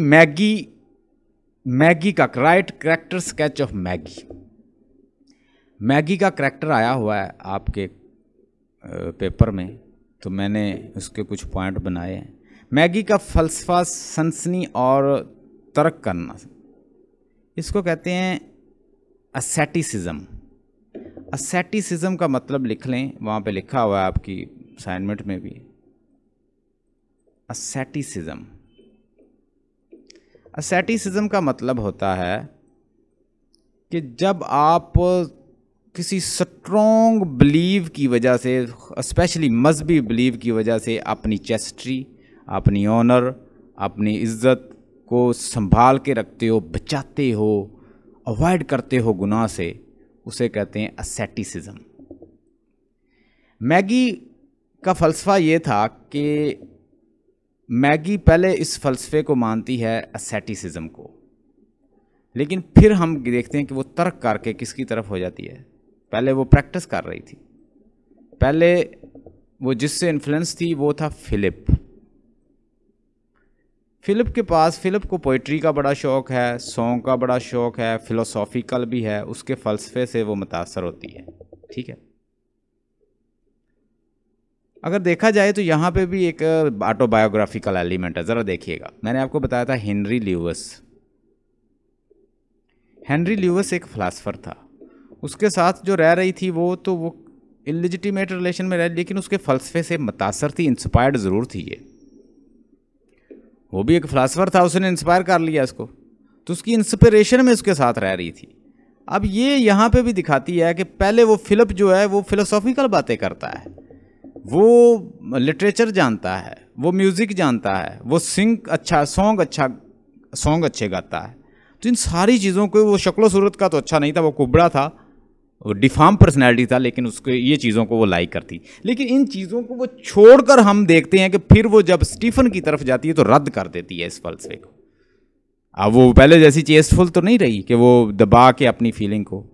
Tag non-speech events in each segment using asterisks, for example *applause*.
Maggi Maggie का right character sketch of Maggie Maggie का character आया हुआ है आपके पेपर में तो मैंने उसके कुछ पॉइंट बनाए हैं मैगी का फलसफा सनसनी और तर्क करना इसको कहते हैं असेटिसिज्म असेटिसिज्म का मतलब लिख लें वहाँ पे लिखा हुआ है आपकी असाइनमेंट में भी असैटिसिज़म असेटिसिज्म का मतलब होता है कि जब आप किसी स्ट्रॉन्ग बिलीव की वजह से स्पेशली मजहबी बिलीव की वजह से अपनी चेस्ट्री अपनी ऑनर अपनी इज्जत को संभाल के रखते हो बचाते हो अवॉइड करते हो गुनाह से उसे कहते हैं असेटिसिज्म मैगी का फ़लसफ़ा ये था कि मैगी पहले इस फ़लसफ़े को मानती है असैटिसिज़म को लेकिन फिर हम देखते हैं कि वो तर्क करके किसकी तरफ हो जाती है पहले वो प्रैक्टिस कर रही थी पहले वो जिससे इन्फ्लुएंस थी वो था फ़िलिप फ़िलिप के पास फ़िलिप को पोइट्री का बड़ा शौक़ है सॉन्ग का बड़ा शौक़ है फ़िलोसॉफ़िकल भी है उसके फ़लसफ़े से वो मुतासर होती है ठीक है अगर देखा जाए तो यहाँ पे भी एक ऑटोबायोग्राफिकल एलिमेंट है ज़रा देखिएगा मैंने आपको बताया था हेनरी ल्यूवस हेनरी ल्यूवस एक फ़िलासफ़र था उसके साथ जो रह रही थी वो तो वो इलिजिटिमेट रिलेशन में रह लेकिन उसके फ़लसफे से मुतासर थी इंस्पायर्ड ज़रूर थी ये वो भी एक फ़िलासफ़र था उसने इंस्पायर कर लिया इसको तो उसकी इंस्पिरेशन में उसके साथ रह रही थी अब ये यहाँ पे भी दिखाती है कि पहले वो फ़िलप जो है वो फिलोसॉफिकल बातें करता है वो लिटरेचर जानता है वो म्यूज़िक जानता है वो सिंग अच्छा सॉन्ग अच्छा सॉन्ग अच्छे गाता है तो इन सारी चीज़ों को वो शक्लो सूरत का तो अच्छा नहीं था वो कुबड़ा था वो डिफाम पर्सनैलिटी था लेकिन उसको ये चीज़ों को वो लाइक करती लेकिन इन चीज़ों को वो छोड़कर हम देखते हैं कि फिर वो जब स्टीफन की तरफ जाती है तो रद्द कर देती है इस फलसफे को अब वो पहले जैसी चेस्टफुल तो नहीं रही कि वो दबा के अपनी फीलिंग को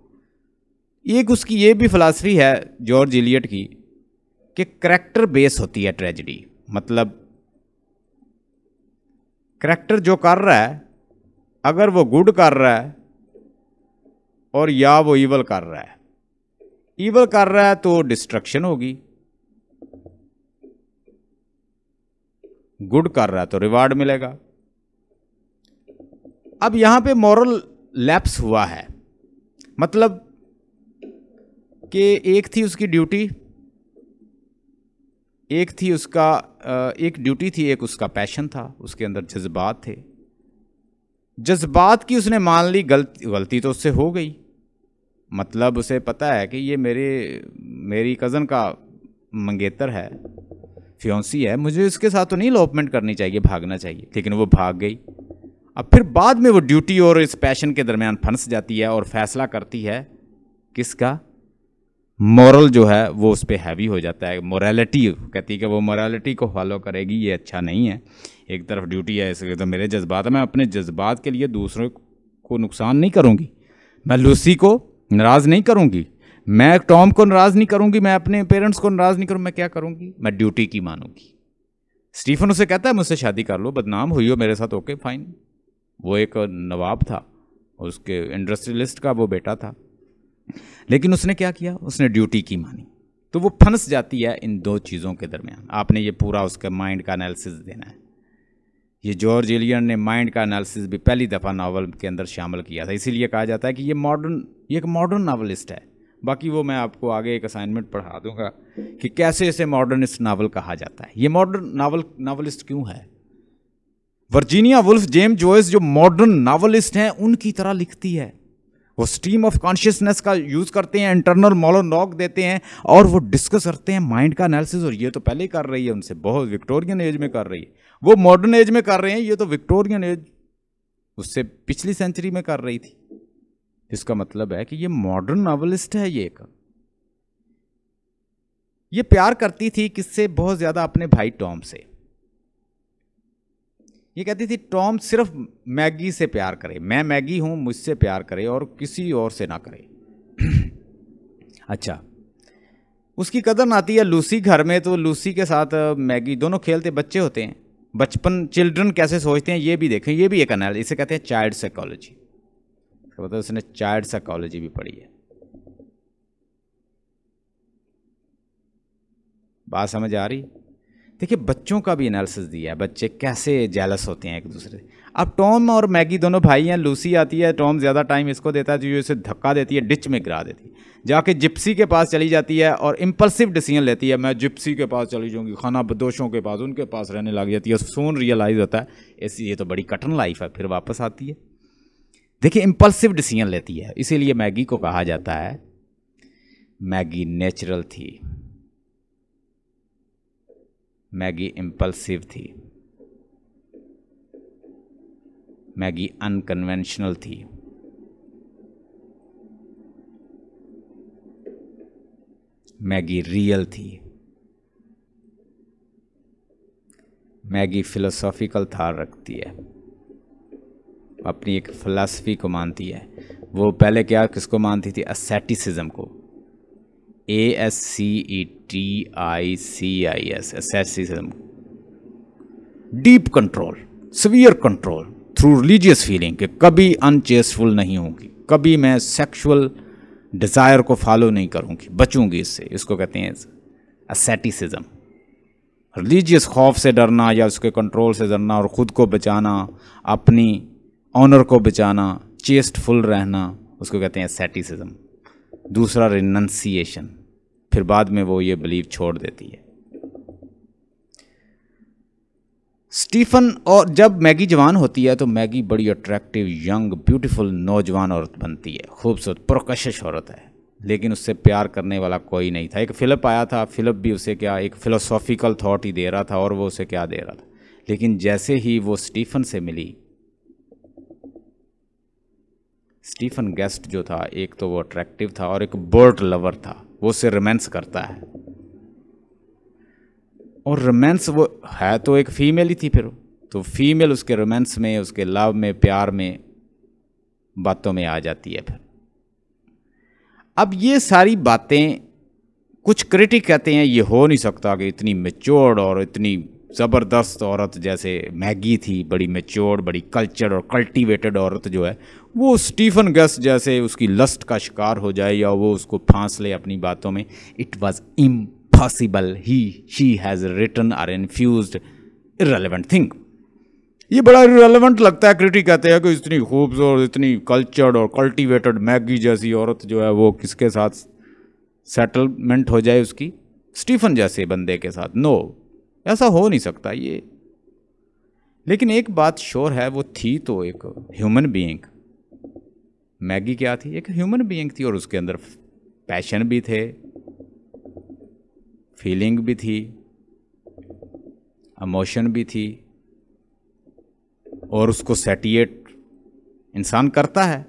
एक उसकी ये भी फ़िलासफ़ी है जॉर्ज इलियट की कि करेक्टर बेस होती है ट्रेजडी मतलब करैक्टर जो कर रहा है अगर वो गुड कर रहा है और या वो ईवल कर रहा है ईवल कर रहा है तो डिस्ट्रक्शन होगी गुड कर रहा है तो रिवार्ड मिलेगा अब यहां पे मॉरल लैप्स हुआ है मतलब कि एक थी उसकी ड्यूटी एक थी उसका एक ड्यूटी थी एक उसका पैशन था उसके अंदर जज्बात थे जज्बात की उसने मान ली गलती गलती तो उससे हो गई मतलब उसे पता है कि ये मेरे मेरी कज़न का मंगेतर है फ्योंसी है मुझे इसके साथ तो नहीं लोपमेंट करनी चाहिए भागना चाहिए लेकिन वो भाग गई अब फिर बाद में वो ड्यूटी और इस पैशन के दरमियान फंस जाती है और फैसला करती है किसका मॉरल जो है वो उस पर हैवी हो जाता है मोरालिटी कहती है कि वो मोरालिटी को फॉलो करेगी ये अच्छा नहीं है एक तरफ ड्यूटी है इसलिए तो मेरे जज्बात है मैं अपने जज्बात के लिए दूसरों को नुकसान नहीं करूँगी मैं लूसी को नाराज़ नहीं करूँगी मैं टॉम को नाराज़ नहीं करूँगी मैं अपने पेरेंट्स को नाराज़ नहीं करूँ मैं क्या करूँगी मैं ड्यूटी की मानूंगी स्टीफन उसे कहता है मुझसे शादी कर लो बदनाम हुई हो मेरे साथ ओके फाइन वो एक नवाब था उसके इंडस्ट्रियलिस्ट का वो बेटा था लेकिन उसने क्या किया उसने ड्यूटी की मानी तो वो फंस जाती है इन दो चीज़ों के दरमियान आपने ये पूरा उसके माइंड का एनालिसिस देना है ये जॉर्ज एलियन ने माइंड का एनालिसिस भी पहली दफ़ा नावल के अंदर शामिल किया था इसीलिए कहा जाता है कि ये मॉडर्न ये एक मॉडर्न नावलिस्ट है बाकी वो मैं आपको आगे एक असाइनमेंट पढ़ा दूंगा कि कैसे इसे मॉडर्निस्ट नावल कहा जाता है ये मॉडर्न नावल नावलिस्ट क्यों है वर्जीनिया वुल्फ जेम जोइस जो मॉडर्न नावलिस्ट हैं उनकी तरह लिखती है वो स्ट्रीम ऑफ कॉन्शियसनेस का यूज़ करते हैं इंटरनल मोलोनॉग देते हैं और वो डिस्कस करते हैं माइंड का एनालिसिस और ये तो पहले ही कर रही है उनसे बहुत विक्टोरियन एज में कर रही है वो मॉडर्न एज में कर रहे हैं ये तो विक्टोरियन एज उससे पिछली सेंचुरी में कर रही थी इसका मतलब है कि ये मॉडर्न नावलिस्ट है ये एक ये प्यार करती थी किससे बहुत ज़्यादा अपने भाई टॉम से ये कहती थी टॉम सिर्फ मैगी से प्यार करे मैं मैगी हूँ मुझसे प्यार करे और किसी और से ना करे *clears throat* अच्छा उसकी कदर ना आती है लूसी घर में तो लूसी के साथ मैगी दोनों खेलते बच्चे होते हैं बचपन चिल्ड्रन कैसे सोचते हैं ये भी देखें ये भी एक अनाल इसे कहते हैं चाइल्ड साइकोलॉजी तो मतलब उसने चाइल्ड साइकोलॉजी भी पढ़ी है बात समझ आ रही देखिए बच्चों का भी एनालिसिस दिया है बच्चे कैसे जेलस होते हैं एक दूसरे अब टॉम और मैगी दोनों भाई हैं लूसी आती है टॉम ज़्यादा टाइम इसको देता है जो तो इसे धक्का देती है डिच में गिरा देती है जाके जिप्सी के पास चली जाती है और इम्पल्सिव डिसीजन लेती है मैं जिप्सी के पास चली जाऊँगी खाना बदोशों के पास उनके पास रहने लग जाती है सोन रियलाइज़ होता है ऐसी ये तो बड़ी कठिन लाइफ है फिर वापस आती है देखिए इम्पल्सिव डिसीजन लेती है इसीलिए मैगी को कहा जाता है मैगी नेचुरल थी मैगी इम्पल्सिव थी मैगी अनकन्वेंशनल थी मैगी रियल थी मैगी फिलोसॉफिकल थार रखती है अपनी एक फ़िलासफ़ी को मानती है वो पहले क्या किसको मानती थी असैटिसिज़म को A S C E T I C I S asceticism deep control severe control through religious feeling कि कभी अनचेस्टफुल नहीं होगी कभी मैं सेक्सुअल डिज़ायर को फॉलो नहीं करूँगी बचूंगी इससे इसको कहते हैं असेटिसिज्म रिलीजियस खौफ से डरना या उसके कंट्रोल से डरना और ख़ुद को बचाना अपनी ऑनर को बचाना चेस्टफुल रहना उसको कहते हैं सेटिसिज्म दूसरा रिनंसिएशन फिर बाद में वो ये बिलीव छोड़ देती है स्टीफन और जब मैगी जवान होती है तो मैगी बड़ी अट्रैक्टिव यंग ब्यूटीफुल नौजवान औरत बनती है खूबसूरत प्रकशिश औरत है लेकिन उससे प्यार करने वाला कोई नहीं था एक फ़िलिप आया था फिलिप भी उसे क्या एक फ़िलोसॉफ़िकल थाट ही दे रहा था और वो उसे क्या दे रहा था लेकिन जैसे ही वो स्टीफन से मिली स्टीफन गेस्ट जो था एक तो वो अट्रैक्टिव था और एक बर्ड लवर था वो उससे रोमांस करता है और रोमांस वो है तो एक फीमेल ही थी फिर तो फीमेल उसके रोमांस में उसके लव में प्यार में बातों में आ जाती है फिर अब ये सारी बातें कुछ क्रिटिक कहते हैं ये हो नहीं सकता कि इतनी मेच्योर्ड और इतनी ज़बरदस्त औरत जैसे मैगी थी बड़ी मेच्योर्ड बड़ी कल्चर्ड और कल्टीवेटेड औरत जो है वो स्टीफन गस जैसे उसकी लस्ट का शिकार हो जाए या वो उसको फांस ले अपनी बातों में इट वॉज़ इम्पॉसिबल ही she has return or infuse irrelevant thing ये बड़ा रिलेवेंट लगता है क्रिटिक कहते हैं कि इतनी खूबसूरत इतनी कल्चर्ड और कल्टीवेटेड मैगी जैसी औरत जो है वो किसके साथ सेटलमेंट हो जाए उसकी स्टीफन जैसे बंदे के साथ नो no. ऐसा हो नहीं सकता ये लेकिन एक बात श्योर है वो थी तो एक ह्यूमन बीइंग मैगी क्या थी एक ह्यूमन बीइंग थी और उसके अंदर पैशन भी थे फीलिंग भी थी इमोशन भी थी और उसको सेटिएट इंसान करता है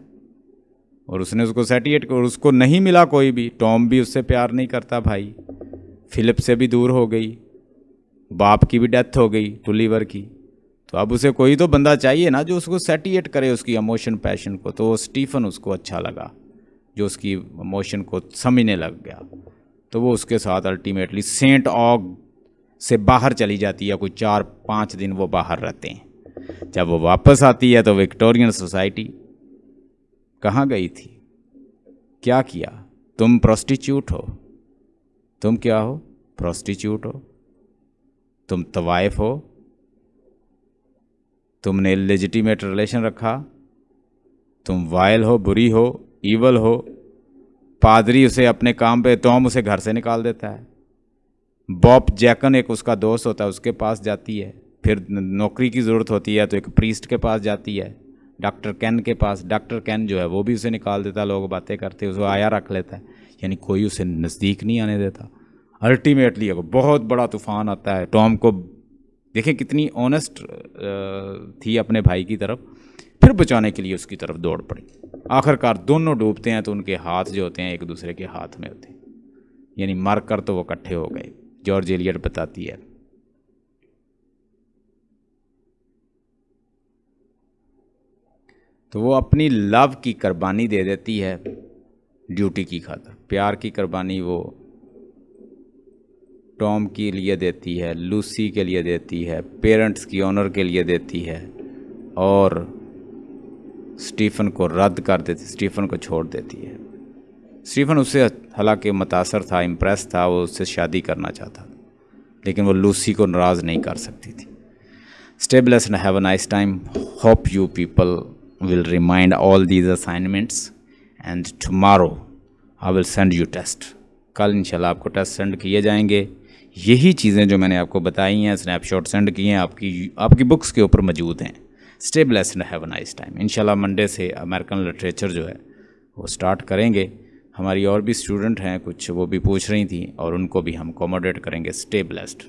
और उसने उसको सेटिएट और उसको नहीं मिला कोई भी टॉम भी उससे प्यार नहीं करता भाई फिलिप से भी दूर हो गई बाप की भी डेथ हो गई टू तो लीवर की तो अब उसे कोई तो बंदा चाहिए ना जो उसको सेटिएट करे उसकी इमोशन पैशन को तो स्टीफन उसको अच्छा लगा जो उसकी इमोशन को समझने लग गया तो वो उसके साथ अल्टीमेटली सेंट ऑग से बाहर चली जाती है कोई चार पाँच दिन वो बाहर रहते हैं जब वो वापस आती है तो विक्टोरियन सोसाइटी कहाँ गई थी क्या किया तुम प्रोस्टिट्यूट हो तुम क्या हो प्रोस्टिट्यूट हो तुम तवायफ तो हो तुमने लेजिटिमेट रिलेशन रखा तुम वायल हो बुरी हो ईवल हो पादरी उसे अपने काम पे तोम उसे घर से निकाल देता है बॉब जैकन एक उसका दोस्त होता है उसके पास जाती है फिर नौकरी की ज़रूरत होती है तो एक प्रीस्ट के पास जाती है डॉक्टर कैन के पास डॉक्टर कैन जो है वो भी उसे निकाल देता है लोग बातें करते उसे आया रख लेता है यानी कोई उसे नज़दीक नहीं आने देता अल्टीमेटली अगर बहुत बड़ा तूफान आता है टॉम को देखें कितनी ऑनेस्ट थी अपने भाई की तरफ फिर बचाने के लिए उसकी तरफ दौड़ पड़ी आखिरकार दोनों डूबते हैं तो उनके हाथ जो होते हैं एक दूसरे के हाथ में होते हैं यानी मर कर तो वो इकट्ठे हो गए जॉर्ज एलियट बताती है तो वो अपनी लव की कुर्बानी दे देती है ड्यूटी की खातर प्यार की कुर्बानी वो टॉम के लिए देती है लूसी के लिए देती है पेरेंट्स की ऑनर के लिए देती है और स्टीफन को रद्द कर देती स्टीफन को छोड़ देती है स्टीफन उससे हालांकि मुतासर था इम्प्रेस था वो उससे शादी करना चाहता था लेकिन वो लूसी को नाराज़ नहीं कर सकती थी stay blessed and have nice time hope you people will remind all these assignments and tomorrow I will send you test कल इंशाल्लाह आपको टेस्ट सेंड किए जाएंगे यही चीज़ें जो मैंने आपको बताई हैं स्नैपशॉट सेंड किए हैं आपकी आपकी बुक्स के ऊपर मौजूद हैं stay blessed have nice time in Monday से अमेरिकन लिटरेचर जो है वो स्टार्ट करेंगे हमारी और भी स्टूडेंट हैं कुछ वो भी पूछ रही थी और उनको भी हम अकोमोडेट करेंगे स्टे ब्लेस्ड